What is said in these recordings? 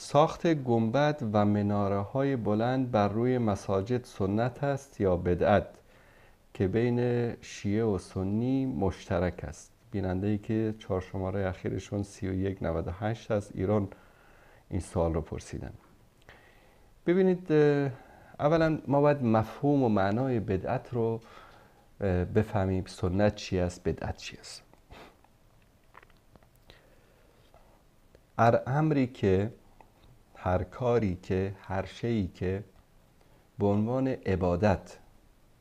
ساخت گنبد و مناره های بلند بر روی مساجد سنت است یا بدعت که بین شیعه و سنی مشترک است بیننده ای که چهار شماره اخیرشون 3198 از ایران این سوال رو پرسیدن ببینید اولا ما باید مفهوم و معنای بدعت رو بفهمیم سنت چی است بدعت چی است ار امری که هر کاری که هر شیی که به عنوان عبادت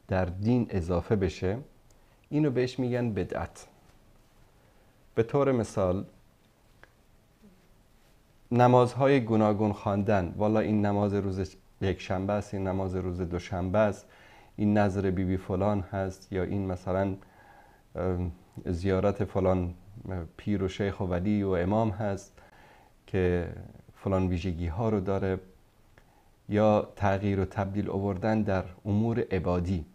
در دین اضافه بشه اینو بهش میگن بدعت به طور مثال نمازهای گوناگون خواندن والا این نماز روز یک شنبه است این نماز روز دوشنبه است این نظر بیبی بی فلان هست یا این مثلا زیارت فلان پیر و شیخ و ولی و امام هست که فلان ویژگی ها رو داره یا تغییر و تبدیل آوردن در امور عبادی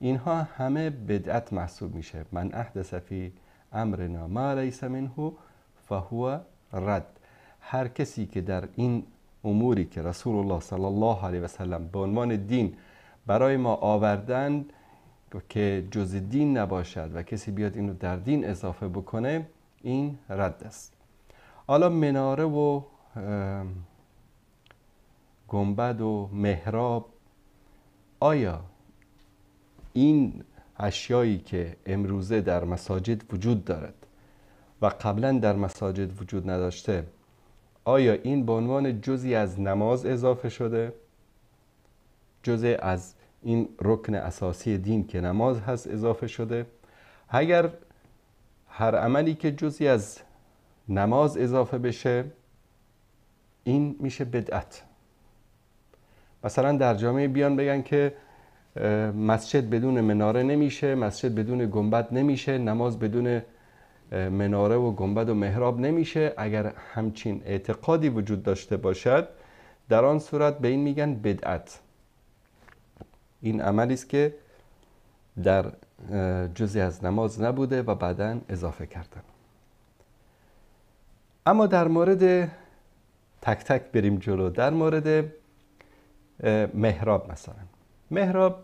اینها همه بدعت محسوب میشه من احد فی امرنا ما لیس منه فهو رد هر کسی که در این اموری که رسول الله صلی الله علیه و سلم به عنوان دین برای ما آوردن که جز دین نباشد و کسی بیاد اینو در دین اضافه بکنه این رد است حالا مناره و گنبد و محراب آیا این اشیایی که امروزه در مساجد وجود دارد و قبلا در مساجد وجود نداشته آیا این به عنوان جزی از نماز اضافه شده جزی از این رکن اساسی دین که نماز هست اضافه شده اگر هر عملی که جزی از نماز اضافه بشه این میشه بدعت مثلا در جامعه بیان بگن که مسجد بدون مناره نمیشه مسجد بدون گنبد نمیشه نماز بدون مناره و گنبد و محراب نمیشه اگر همچین اعتقادی وجود داشته باشد در آن صورت به این میگن بدعت این عملی است که در جزی از نماز نبوده و بعدا اضافه کردن اما در مورد تک تک بریم جلو در مورد محراب مثلا محراب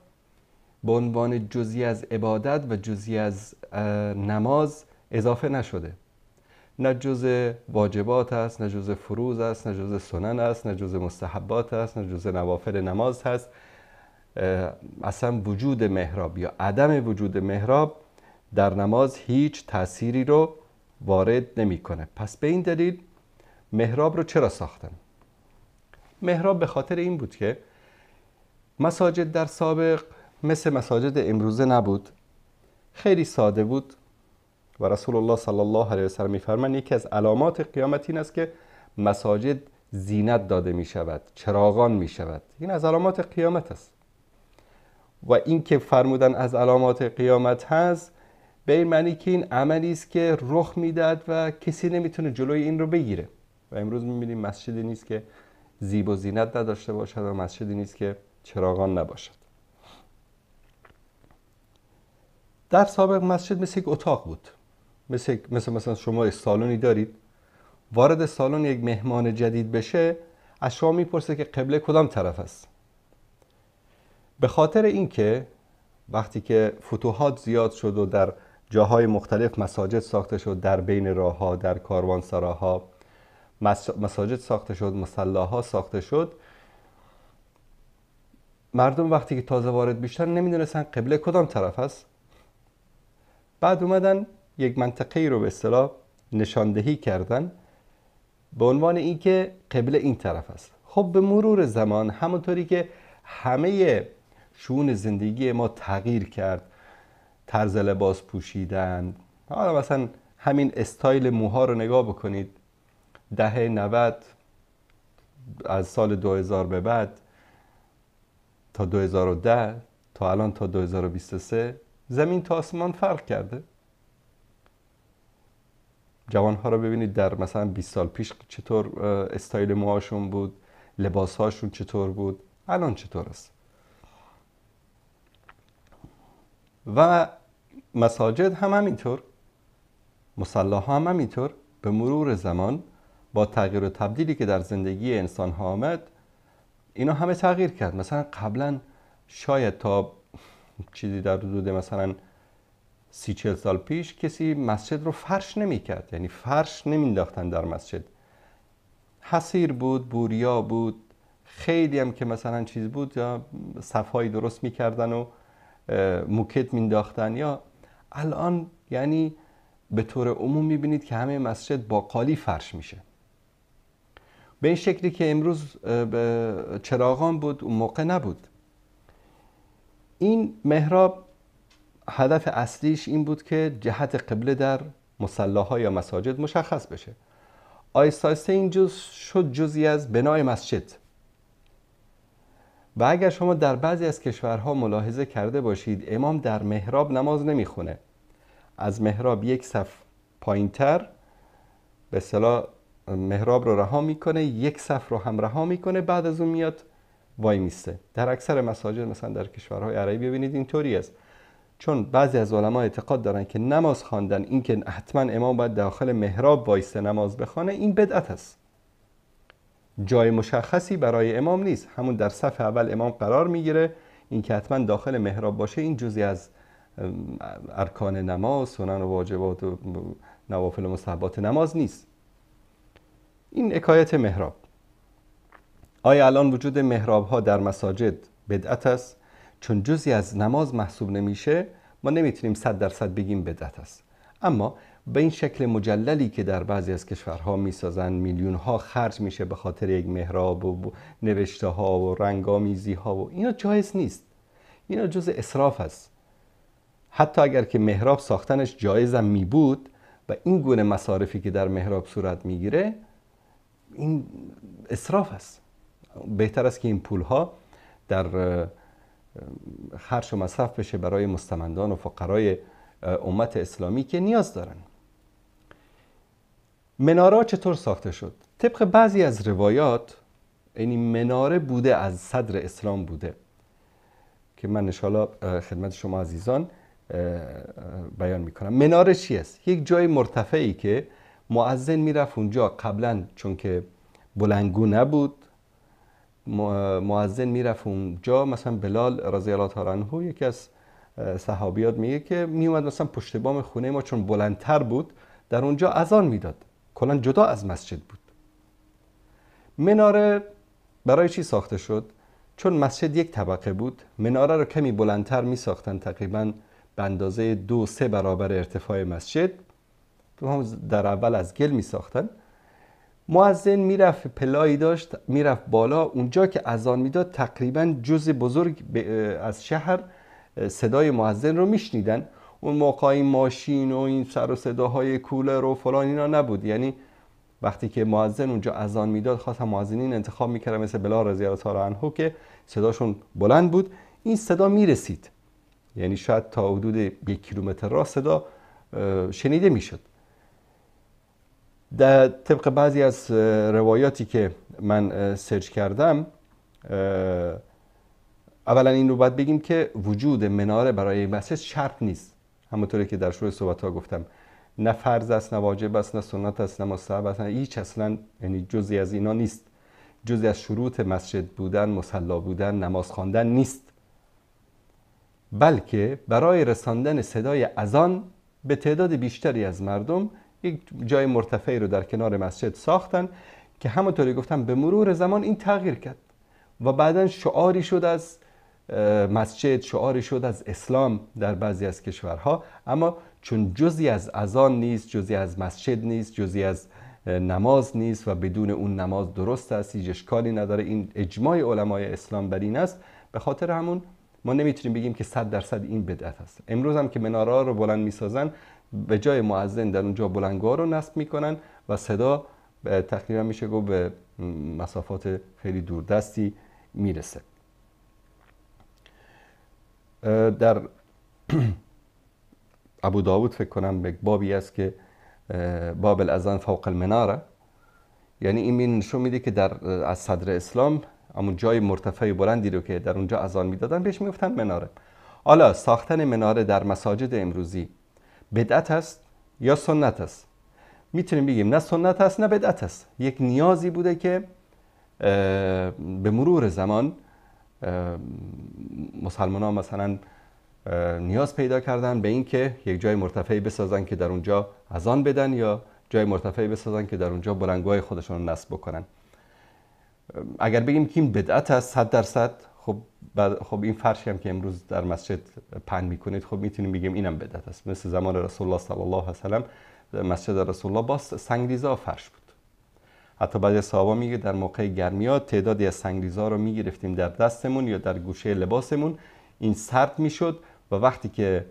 به عنوان جزی از عبادت و جزی از نماز اضافه نشده نه جز واجبات است نه جز فروز است نه جز سنن است نه جز مستحبات است نه جز نوافل نماز هست اصلا وجود محراب یا عدم وجود محراب در نماز هیچ تأثیری رو وارد نمیکنه پس به این دلیل محراب رو چرا ساختن محراب به خاطر این بود که مساجد در سابق مثل مساجد امروزه نبود خیلی ساده بود و رسول الله صلی الله علیه وسلم میفرمان یکی از علامات قیامت این است که مساجد زینت داده می شود چراغان می شود این از علامات قیامت است و اینکه فرمودن از علامات قیامت هست به این معنی که این عملی است که رخ میدهد و کسی نمیتونه جلوی این رو بگیره و امروز میبینیم مسجدی نیست که زیب و زینت نداشته باشد و مسجدی نیست که چراغان نباشد در سابق مسجد مثل یک اتاق بود مثل مثل مثلا شما سالونی دارید وارد سالن یک مهمان جدید بشه از شما میپرسه که قبله کدام طرف است به خاطر اینکه وقتی که فتوحات زیاد شد و در جاهای مختلف مساجد ساخته شد در بین راه در در کاروانسراها مساجد ساخته شد مسلاها ساخته شد مردم وقتی که تازه وارد بیشتر نمیدونستن قبله کدام طرف است بعد اومدن یک منطقه ای رو به اصطلاح نشاندهی کردن به عنوان اینکه قبله این طرف است خب به مرور زمان همونطوری که همه شون زندگی ما تغییر کرد طرز لباس پوشیدن حالا مثلا همین استایل موها رو نگاه بکنید دهه 90 از سال 2000 به بعد تا 2010 تا الان تا 2023 زمین تا آسمان فرق کرده جوانها رو ببینید در مثلا 20 سال پیش چطور استایل موهاشون بود لباسهاشون چطور بود الان چطور است و مساجد هم همینطور مسلح هم همینطور به مرور زمان با تغییر و تبدیلی که در زندگی انسان ها آمد اینا همه تغییر کرد مثلا قبلا شاید تا چیزی در حدود مثلا سی چل سال پیش کسی مسجد رو فرش نمی کرد یعنی فرش نمینداختن در مسجد حسیر بود بوریا بود خیلی هم که مثلا چیز بود یا صفهایی درست میکردن و موکت داختن یا الان یعنی به طور عموم بینید که همه مسجد با قالی فرش میشه به این شکلی که امروز چراغان بود اون موقع نبود این محراب هدف اصلیش این بود که جهت قبله در مسلاها یا مساجد مشخص بشه آیستایسته این جز شد جزی از بنای مسجد و اگر شما در بعضی از کشورها ملاحظه کرده باشید امام در محراب نماز نمیخونه از محراب یک صف پایینتر به صلاح محراب رو رها میکنه یک صف رو هم رها میکنه بعد از اون میاد وای میسته در اکثر مساجد مثلا در کشورهای عربی ببینید اینطوری است چون بعضی از علما اعتقاد دارن که نماز خواندن اینکه حتما امام باید داخل محراب وایسته نماز بخونه این بدعت است جای مشخصی برای امام نیست همون در صف اول امام قرار میگیره که حتما داخل محراب باشه این جزی از ارکان نماز سنن و واجبات و نوافل و نماز نیست این حکایت محراب آیا الان وجود محراب ها در مساجد بدعت است چون جزی از نماز محسوب نمیشه ما نمیتونیم صد درصد بگیم بدعت است اما به این شکل مجللی که در بعضی از کشورها میسازن میلیون ها خرج میشه به خاطر یک محراب و نوشته ها و رنگامیزی ها و اینا جایز نیست اینا جز اسراف است حتی اگر که محراب ساختنش جایزم می بود و این گونه مصارفی که در محراب صورت میگیره این اصراف است بهتر است که این پول ها در خرش و مصرف بشه برای مستمندان و فقرای امت اسلامی که نیاز دارن منارا چطور ساخته شد؟ طبق بعضی از روایات یعنی مناره بوده از صدر اسلام بوده که من نشالا خدمت شما عزیزان بیان میکنم مناره چی است؟ یک جای مرتفعی که معزن میرفت اونجا قبلا چون که بلنگو نبود معزن میرفت اونجا مثلا بلال رضی الله تعالی عنه یکی از صحابیات میگه که میومد مثلا پشت بام خونه ما چون بلندتر بود در اونجا اذان میداد کلا جدا از مسجد بود مناره برای چی ساخته شد چون مسجد یک طبقه بود مناره رو کمی بلندتر می ساختن تقریبا به اندازه دو سه برابر ارتفاع مسجد در اول از گل می ساختن معزن میرفت پلایی داشت میرفت بالا اونجا که اذان میداد تقریبا جز بزرگ از شهر صدای معزن رو میشنیدن اون موقع این ماشین و این سر و صداهای کولر و فلان اینا نبود یعنی وقتی که معزن اونجا اذان میداد خواستم معزنین انتخاب میکرد مثل بلا رضی الله که صداشون بلند بود این صدا میرسید یعنی شاید تا حدود یک کیلومتر را صدا شنیده میشد در طبق بعضی از روایاتی که من سرچ کردم اولا این رو باید بگیم که وجود مناره برای مسجد شرط نیست همونطوری که در شروع صحبت ها گفتم نه فرض است نه واجب است نه سنت است نه مستحب است هیچ اصلا یعنی جزی از اینا نیست جزی از شروط مسجد بودن مصلا بودن نماز خواندن نیست بلکه برای رساندن صدای اذان به تعداد بیشتری از مردم یک جای مرتفعی رو در کنار مسجد ساختن که همونطوری گفتم به مرور زمان این تغییر کرد و بعدا شعاری شد از مسجد شعاری شد از اسلام در بعضی از کشورها اما چون جزی از اذان نیست جزی از مسجد نیست جزی از نماز نیست و بدون اون نماز درست است هیچ اشکالی نداره این اجماع علمای اسلام بر این است به خاطر همون ما نمیتونیم بگیم که 100 درصد این بدعت است امروز هم که منارا رو بلند میسازن به جای معزن در اونجا بلنگوها رو نصب میکنن و صدا تقریبا میشه گفت به مسافات خیلی دوردستی میرسه در ابو داود فکر کنم به بابی است که باب الازن فوق المناره یعنی این نشون میده که در از صدر اسلام همون جای مرتفع بلندی رو که در اونجا اذان میدادن بهش میگفتن مناره حالا ساختن مناره در مساجد امروزی بدعت است یا سنت است میتونیم بگیم نه سنت است نه بدعت است یک نیازی بوده که به مرور زمان مسلمان ها مثلا نیاز پیدا کردن به اینکه یک جای مرتفعی بسازن که در اونجا اذان بدن یا جای مرتفعی بسازن که در اونجا بلنگوهای خودشان رو نصب بکنن اگر بگیم که این بدعت است 100 درصد خب خب این فرشی هم که امروز در مسجد پهن میکنید خب میتونیم بگیم اینم بدعت است مثل زمان رسول الله صلی الله علیه و سلم مسجد رسول الله باز سنگریزا فرش بود حتی بعضی صحابه میگه در موقع گرمی ها تعدادی از سنگریزا رو میگرفتیم در دستمون یا در گوشه لباسمون این سرد میشد و وقتی که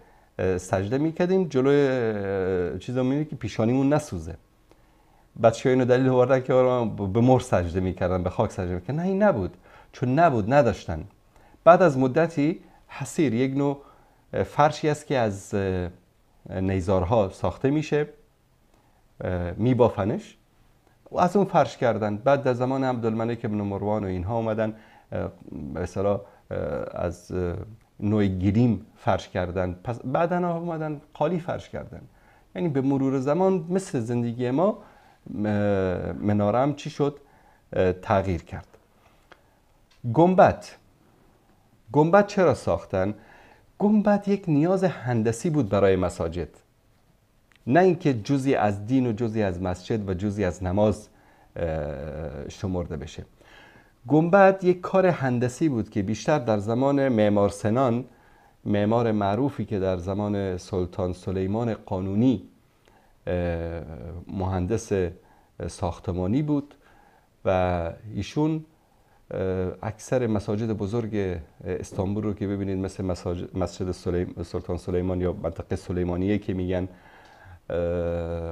سجده میکردیم جلوی چیزا میگه که پیشانیمون نسوزه بچه اینو دلیل آوردن که به مر سجده میکردن به خاک سجده میکردن نه این نبود چون نبود نداشتن بعد از مدتی حسیر یک نوع فرشی است که از نیزارها ساخته میشه میبافنش و از اون فرش کردن بعد در زمان عبدالملک ابن مروان و اینها اومدن مثلا از نوع گریم فرش کردن پس انا اومدن قالی فرش کردن یعنی به مرور زمان مثل زندگی ما مناره چی شد تغییر کرد گنبت گنبت چرا ساختن؟ گنبت یک نیاز هندسی بود برای مساجد نه اینکه جزی از دین و جزی از مسجد و جزی از نماز شمرده بشه گنبد یک کار هندسی بود که بیشتر در زمان معمار سنان معمار معروفی که در زمان سلطان سلیمان قانونی مهندس ساختمانی بود و ایشون اکثر مساجد بزرگ استانبول رو که ببینید مثل مسجد سلطان سلیمان یا منطقه سلیمانیه که میگن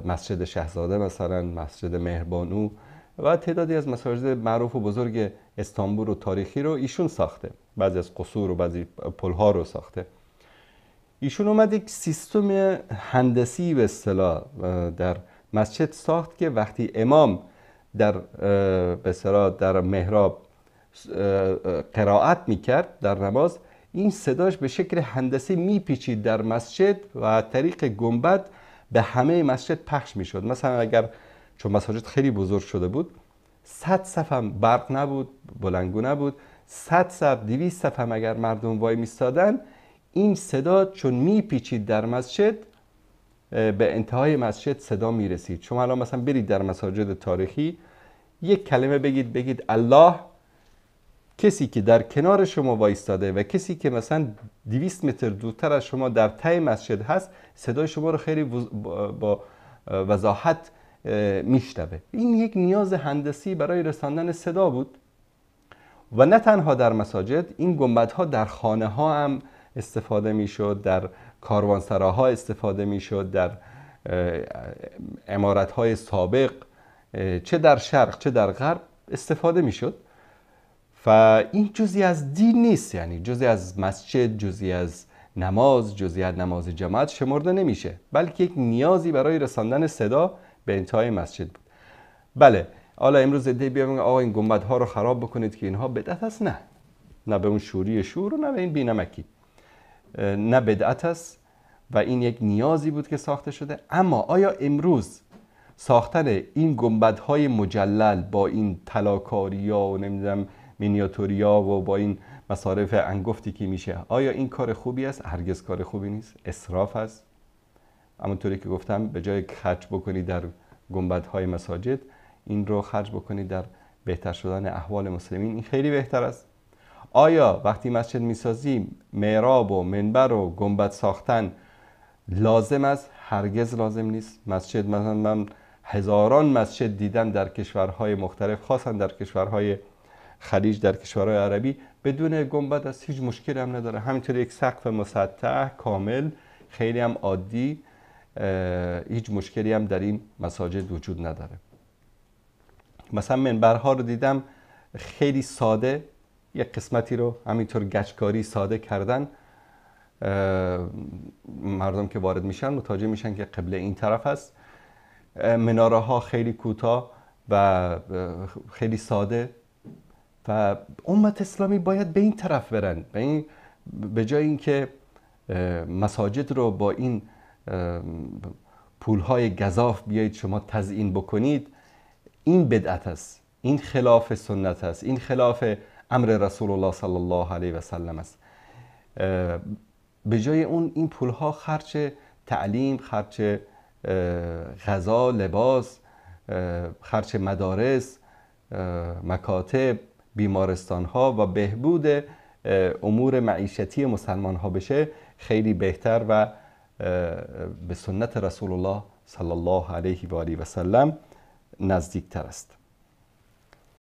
مسجد شهزاده مثلا مسجد مهربانو و تعدادی از مساجد معروف و بزرگ استانبول و تاریخی رو ایشون ساخته بعضی از قصور و بعضی پلها رو ساخته ایشون اومد یک سیستم هندسی به اصطلاح در مسجد ساخت که وقتی امام در به در محراب قرائت میکرد در نماز این صداش به شکل هندسی میپیچید در مسجد و طریق گنبد به همه مسجد پخش میشد مثلا اگر چون مساجد خیلی بزرگ شده بود صد صفم برق نبود بلنگو نبود صد صف دویست صف اگر مردم وای میستادن این صدا چون میپیچید در مسجد به انتهای مسجد صدا میرسید شما الان مثلا برید در مساجد تاریخی یک کلمه بگید بگید الله کسی که در کنار شما وایستاده و کسی که مثلا 200 متر دورتر از شما در تای مسجد هست صدای شما رو خیلی با وضاحت میشنوه این یک نیاز هندسی برای رساندن صدا بود و نه تنها در مساجد این گنبدها در خانه ها هم استفاده میشد در کاروانسراها استفاده میشد در امارت های سابق چه در شرق چه در غرب استفاده میشد و این جزی از دین نیست یعنی جزی از مسجد جزی از نماز جزی از نماز جماعت شمرده نمیشه بلکه یک نیازی برای رساندن صدا به انتهای مسجد بود بله حالا امروز دی بیا آقا این گنبد ها رو خراب بکنید که اینها بدعت است نه نه به اون شوری شور و نه به این بینمکی نه بدعت است و این یک نیازی بود که ساخته شده اما آیا امروز ساختن این گنبدهای مجلل با این تلاکاری و نمیدونم مینیاتوریا و با این مصارف انگفتی که میشه آیا این کار خوبی است هرگز کار خوبی نیست اسراف است طوری که گفتم به جای خرج بکنی در های مساجد این رو خرج بکنی در بهتر شدن احوال مسلمین این خیلی بهتر است آیا وقتی مسجد میسازی معراب و منبر و گنبد ساختن لازم است هرگز لازم نیست مسجد مثلا من هزاران مسجد دیدم در کشورهای مختلف خاصا در کشورهای خلیج در کشورهای عربی بدون گنبد از هیچ مشکلی هم نداره همینطور یک سقف مسطح کامل خیلی هم عادی هیچ مشکلی هم در این مساجد وجود نداره مثلا منبرها رو دیدم خیلی ساده یک قسمتی رو همینطور گچکاری ساده کردن مردم که وارد میشن متوجه میشن که قبله این طرف است مناره ها خیلی کوتاه و خیلی ساده و امت اسلامی باید به این طرف برن به این به جای اینکه مساجد رو با این پولهای گذاف بیایید شما تزیین بکنید این بدعت است این خلاف سنت است این خلاف امر رسول الله صلی الله علیه و سلم است به جای اون این پولها خرچ تعلیم خرچ غذا لباس خرچ مدارس مکاتب بیمارستان ها و بهبود امور معیشتی مسلمان ها بشه خیلی بهتر و به سنت رسول الله صلی الله علیه و آله و سلم نزدیکتر است